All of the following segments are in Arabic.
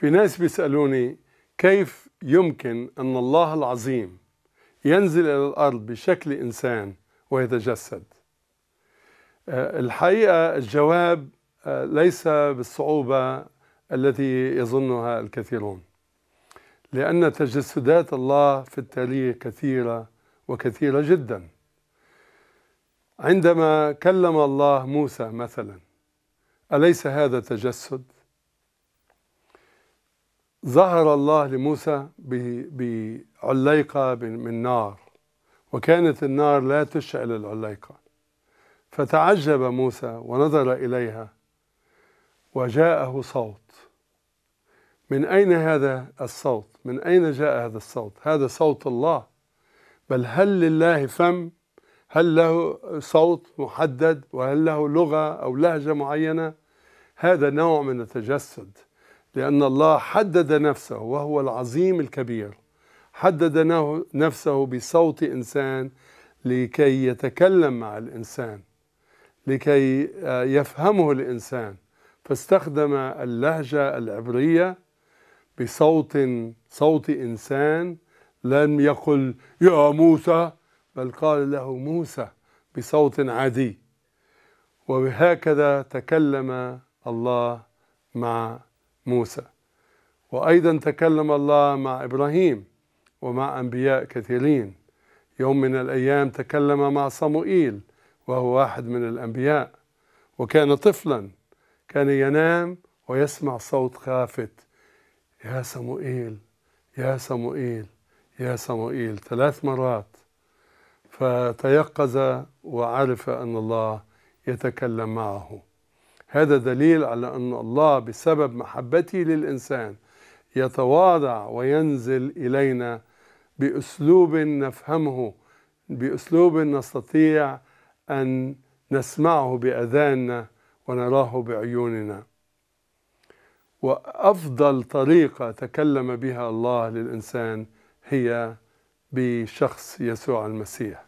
في ناس بيسألوني كيف يمكن أن الله العظيم ينزل إلى الأرض بشكل إنسان ويتجسد آه، الحقيقة الجواب آه، ليس بالصعوبة التي يظنها الكثيرون لأن تجسدات الله في التاريخ كثيرة وكثيرة جدا عندما كلم الله موسى مثلا أليس هذا تجسد؟ ظهر الله لموسى بعليقة من نار وكانت النار لا تشعل العليقة فتعجب موسى ونظر إليها وجاءه صوت من أين هذا الصوت؟ من أين جاء هذا الصوت؟ هذا صوت الله بل هل لله فم؟ هل له صوت محدد؟ وهل له لغة أو لهجة معينة؟ هذا نوع من التجسد لأن الله حدد نفسه وهو العظيم الكبير حدد نفسه بصوت إنسان لكي يتكلم مع الإنسان لكي آه، يفهمه الإنسان فاستخدم اللهجة العبرية بصوت صوت إنسان لم يقل يا موسى بل قال له موسى بصوت عادي وبهكذا تكلم الله مع موسى وأيضا تكلم الله مع إبراهيم ومع أنبياء كثيرين يوم من الأيام تكلم مع صموئيل وهو واحد من الأنبياء وكان طفلا كان ينام ويسمع صوت خافت يا صموئيل يا صموئيل يا صموئيل ثلاث مرات فتيقظ وعرف أن الله يتكلم معه هذا دليل على أن الله بسبب محبته للإنسان يتواضع وينزل إلينا بأسلوب نفهمه بأسلوب نستطيع أن نسمعه بأذاننا ونراه بعيوننا وأفضل طريقة تكلم بها الله للإنسان هي بشخص يسوع المسيح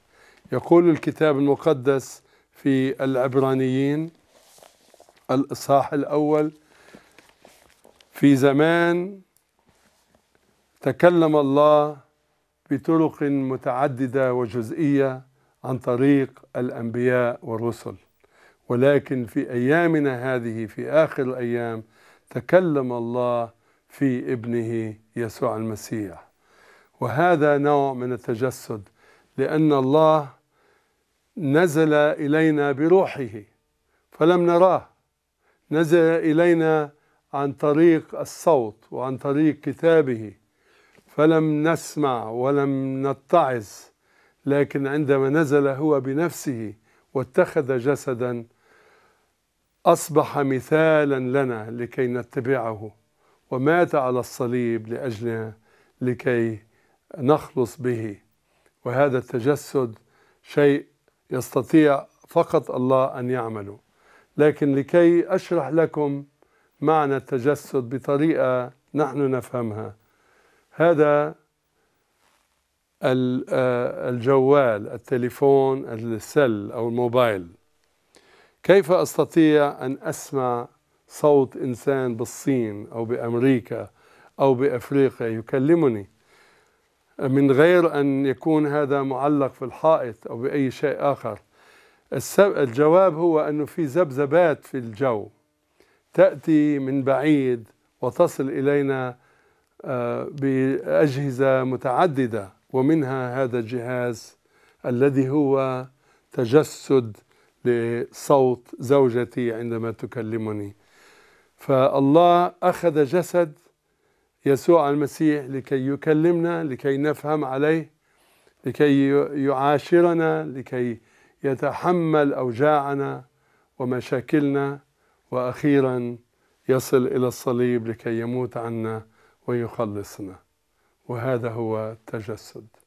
يقول الكتاب المقدس في العبرانيين الإصحاح الأول في زمان تكلم الله بطرق متعددة وجزئية عن طريق الأنبياء والرسل ولكن في أيامنا هذه في آخر الأيام تكلم الله في ابنه يسوع المسيح وهذا نوع من التجسد لأن الله نزل إلينا بروحه فلم نراه نزل إلينا عن طريق الصوت وعن طريق كتابه فلم نسمع ولم نتعظ لكن عندما نزل هو بنفسه واتخذ جسدا أصبح مثالا لنا لكي نتبعه ومات على الصليب لأجلنا لكي نخلص به وهذا التجسد شيء يستطيع فقط الله أن يعمله لكن لكي أشرح لكم معنى التجسد بطريقة نحن نفهمها هذا آه، الجوال التليفون السل أو الموبايل كيف أستطيع أن أسمع صوت إنسان بالصين أو بأمريكا أو بأفريقيا يكلمني من غير أن يكون هذا معلق في الحائط أو بأي شيء آخر الجواب هو أنه في ذبذبات في الجو تأتي من بعيد وتصل إلينا آه، بأجهزة متعددة ومنها هذا الجهاز الذي هو تجسد لصوت زوجتي عندما تكلمني فالله أخذ جسد يسوع المسيح لكي يكلمنا لكي نفهم عليه لكي يعاشرنا لكي يتحمل أوجاعنا ومشاكلنا وأخيرا يصل إلى الصليب لكي يموت عنا ويخلصنا وهذا هو التجسد